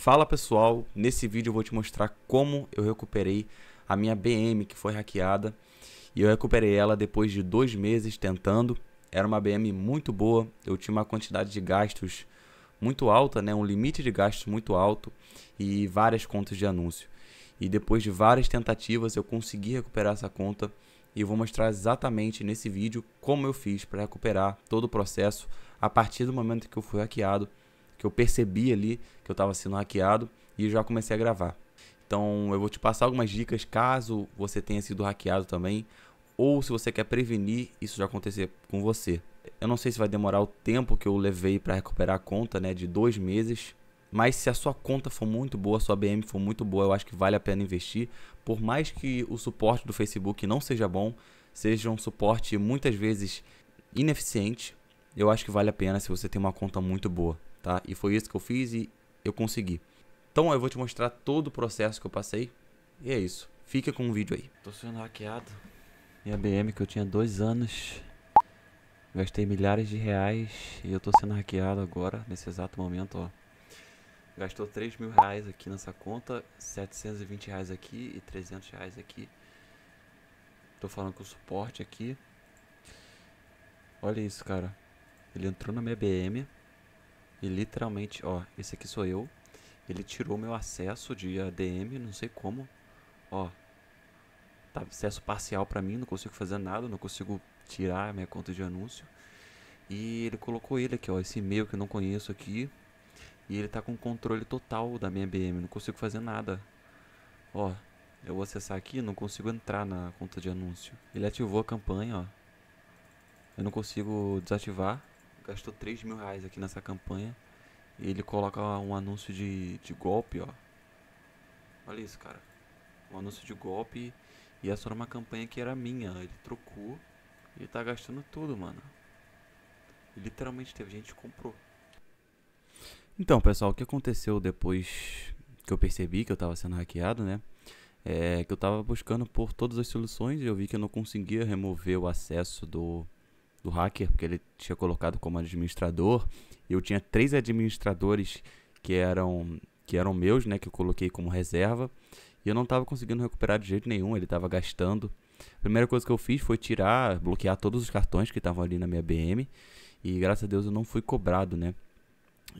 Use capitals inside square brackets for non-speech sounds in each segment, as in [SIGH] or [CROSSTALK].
Fala pessoal, nesse vídeo eu vou te mostrar como eu recuperei a minha BM que foi hackeada e eu recuperei ela depois de dois meses tentando. Era uma BM muito boa, eu tinha uma quantidade de gastos muito alta, né? um limite de gastos muito alto e várias contas de anúncio. E depois de várias tentativas eu consegui recuperar essa conta e eu vou mostrar exatamente nesse vídeo como eu fiz para recuperar todo o processo a partir do momento que eu fui hackeado que eu percebi ali que eu estava sendo hackeado e já comecei a gravar. Então eu vou te passar algumas dicas caso você tenha sido hackeado também, ou se você quer prevenir isso já acontecer com você. Eu não sei se vai demorar o tempo que eu levei para recuperar a conta, né, de dois meses. Mas se a sua conta for muito boa, a sua BM for muito boa, eu acho que vale a pena investir. Por mais que o suporte do Facebook não seja bom, seja um suporte muitas vezes ineficiente, eu acho que vale a pena se você tem uma conta muito boa tá? E foi isso que eu fiz e eu consegui. Então eu vou te mostrar todo o processo que eu passei e é isso. Fica com o vídeo aí. Tô sendo hackeado. Minha BM que eu tinha dois anos. Gastei milhares de reais e eu tô sendo hackeado agora, nesse exato momento, ó. Gastou 3 mil reais aqui nessa conta, 720 reais aqui e 300 reais aqui. Tô falando com o suporte aqui. Olha isso, cara. Ele entrou na minha BM. E literalmente, ó, esse aqui sou eu. Ele tirou meu acesso de ADM, não sei como. Ó, tá acesso parcial para mim, não consigo fazer nada, não consigo tirar minha conta de anúncio. E ele colocou ele aqui, ó, esse e-mail que eu não conheço aqui. E ele tá com controle total da minha BM, não consigo fazer nada. Ó, eu vou acessar aqui, não consigo entrar na conta de anúncio. Ele ativou a campanha, ó. Eu não consigo desativar gastou 3 mil reais aqui nessa campanha. E ele coloca um anúncio de, de golpe, ó. Olha isso, cara. Um anúncio de golpe. E essa é era uma campanha que era minha. Ele trocou. e tá gastando tudo, mano. E literalmente teve gente que comprou. Então, pessoal, o que aconteceu depois que eu percebi que eu tava sendo hackeado, né? É que eu tava buscando por todas as soluções e eu vi que eu não conseguia remover o acesso do do hacker, porque ele tinha colocado como administrador. Eu tinha três administradores que eram que eram meus, né, que eu coloquei como reserva, e eu não estava conseguindo recuperar de jeito nenhum, ele estava gastando. A primeira coisa que eu fiz foi tirar, bloquear todos os cartões que estavam ali na minha BM, e graças a Deus eu não fui cobrado, né?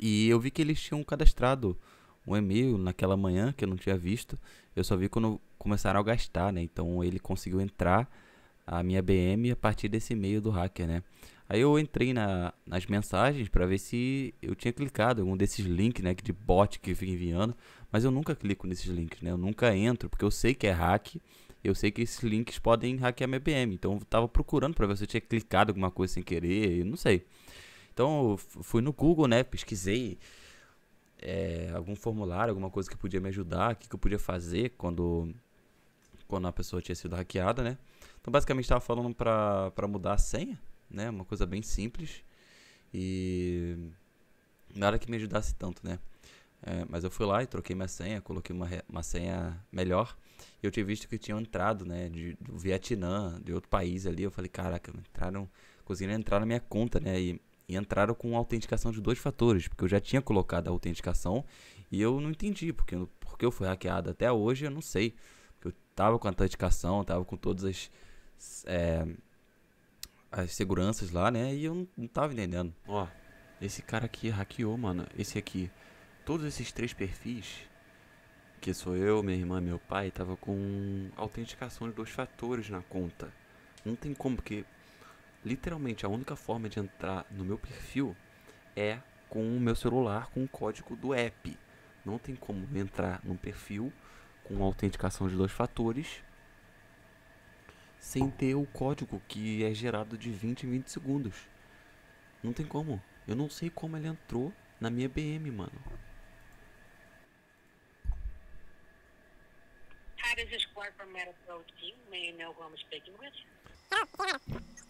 E eu vi que eles tinham cadastrado um e-mail naquela manhã que eu não tinha visto. Eu só vi quando começaram a gastar, né? Então ele conseguiu entrar a minha BM a partir desse e-mail do hacker, né? Aí eu entrei na, nas mensagens para ver se eu tinha clicado algum desses links, né, de bot que fica enviando, mas eu nunca clico nesses links, né? Eu nunca entro, porque eu sei que é hack, eu sei que esses links podem hackear minha BM. Então eu tava procurando para ver se eu tinha clicado alguma coisa sem querer, eu não sei. Então eu fui no Google, né, pesquisei é, algum formulário, alguma coisa que podia me ajudar, o que, que eu podia fazer quando quando a pessoa tinha sido hackeada, né? Então, basicamente, estava falando para mudar a senha, né? Uma coisa bem simples. E nada que me ajudasse tanto, né? É, mas eu fui lá e troquei minha senha, coloquei uma, uma senha melhor. E eu tinha visto que tinham entrado, né? De, do Vietnã, de outro país ali. Eu falei, caraca, entraram, conseguiram entrar na minha conta, né? E, e entraram com autenticação de dois fatores, porque eu já tinha colocado a autenticação e eu não entendi, porque, porque eu fui hackeado até hoje, eu não sei tava com a autenticação, tava com todas as, é, as seguranças lá, né? E eu não, não tava entendendo. Ó, esse cara aqui hackeou, mano. Esse aqui. Todos esses três perfis, que sou eu, minha irmã meu pai, tava com autenticação de dois fatores na conta. Não tem como, porque literalmente a única forma de entrar no meu perfil é com o meu celular, com o código do app. Não tem como entrar no perfil com autenticação de dois fatores, sem ter o código que é gerado de 20 em 20 segundos. Não tem como. Eu não sei como ele entrou na minha BM, mano. How does this work for medical team? May you know who I'm speaking with? [LAUGHS]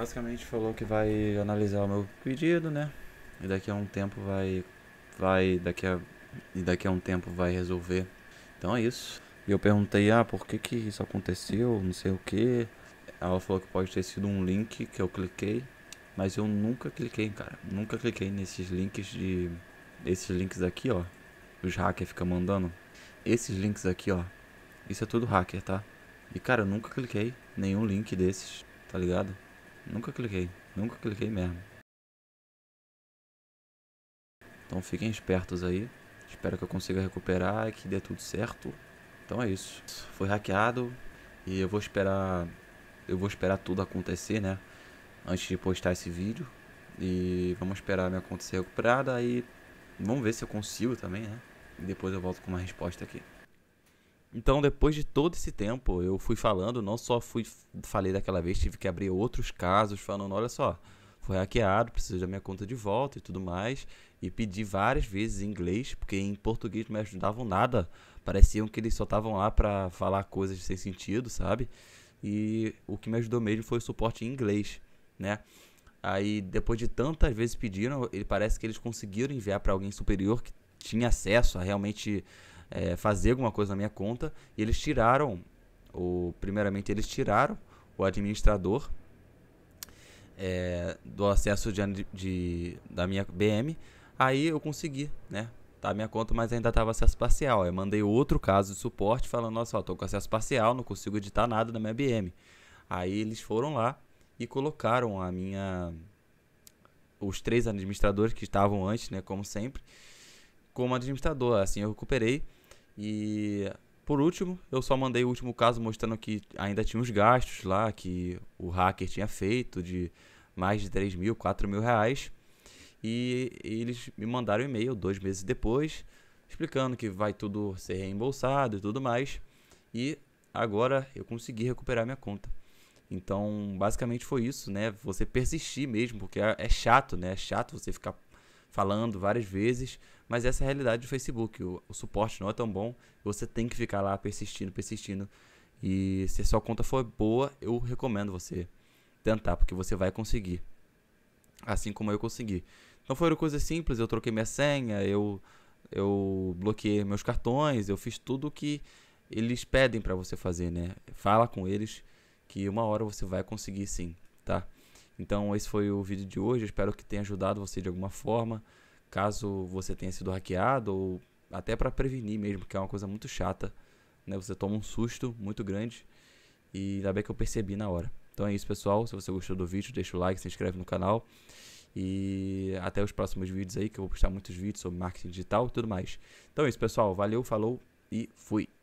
Basicamente falou que vai analisar o meu pedido, né? E daqui a um tempo vai. Vai. Daqui a. E daqui a um tempo vai resolver. Então é isso. E eu perguntei, ah, por que que isso aconteceu? Não sei o que. Ela falou que pode ter sido um link que eu cliquei. Mas eu nunca cliquei, cara. Nunca cliquei nesses links de. Esses links aqui, ó. Os hackers ficam mandando. Esses links aqui, ó. Isso é tudo hacker, tá? E cara, eu nunca cliquei nenhum link desses, tá ligado? Nunca cliquei. Nunca cliquei mesmo. Então fiquem espertos aí. Espero que eu consiga recuperar e que dê tudo certo. Então é isso. Foi hackeado e eu vou esperar eu vou esperar tudo acontecer, né? Antes de postar esse vídeo. E vamos esperar minha conta ser recuperada e vamos ver se eu consigo também, né? E depois eu volto com uma resposta aqui. Então, depois de todo esse tempo, eu fui falando, não só fui falei daquela vez, tive que abrir outros casos falando, olha só, foi hackeado, preciso da minha conta de volta e tudo mais, e pedi várias vezes em inglês, porque em português não me ajudavam nada. Pareciam que eles só estavam lá para falar coisas sem sentido, sabe? E o que me ajudou mesmo foi o suporte em inglês, né? Aí depois de tantas vezes pediram, ele parece que eles conseguiram enviar para alguém superior que tinha acesso a realmente é, fazer alguma coisa na minha conta. E eles tiraram, o, primeiramente eles tiraram o administrador é, do acesso de, de, da minha BM. Aí eu consegui, né? Tá minha conta, mas ainda tava acesso parcial. Eu mandei outro caso de suporte falando, nossa, ó, tô com acesso parcial, não consigo editar nada na minha BM. Aí eles foram lá e colocaram a minha os três administradores que estavam antes, né, como sempre, como administrador. Assim, eu recuperei e por último, eu só mandei o último caso mostrando que ainda tinha uns gastos lá que o hacker tinha feito de mais de 3 mil, 4 mil reais. E eles me mandaram um e-mail dois meses depois, explicando que vai tudo ser reembolsado e tudo mais. E agora eu consegui recuperar minha conta. Então, basicamente foi isso, né? Você persistir mesmo, porque é, é chato, né? É chato você ficar falando várias vezes, mas essa é a realidade do Facebook. O, o suporte não é tão bom, você tem que ficar lá persistindo, persistindo. E se a sua conta for boa, eu recomendo você tentar, porque você vai conseguir. Assim como eu consegui. Então foram coisas simples, eu troquei minha senha, eu, eu bloqueei meus cartões, eu fiz tudo o que eles pedem para você fazer, né? Fala com eles que uma hora você vai conseguir sim, tá? Então esse foi o vídeo de hoje, espero que tenha ajudado você de alguma forma. Caso você tenha sido hackeado ou até para prevenir mesmo, que é uma coisa muito chata, né? Você toma um susto muito grande e ainda bem que eu percebi na hora. Então é isso, pessoal. Se você gostou do vídeo, deixa o like, se inscreve no canal e até os próximos vídeos aí, que eu vou postar muitos vídeos sobre marketing digital e tudo mais. Então é isso, pessoal. Valeu, falou e fui.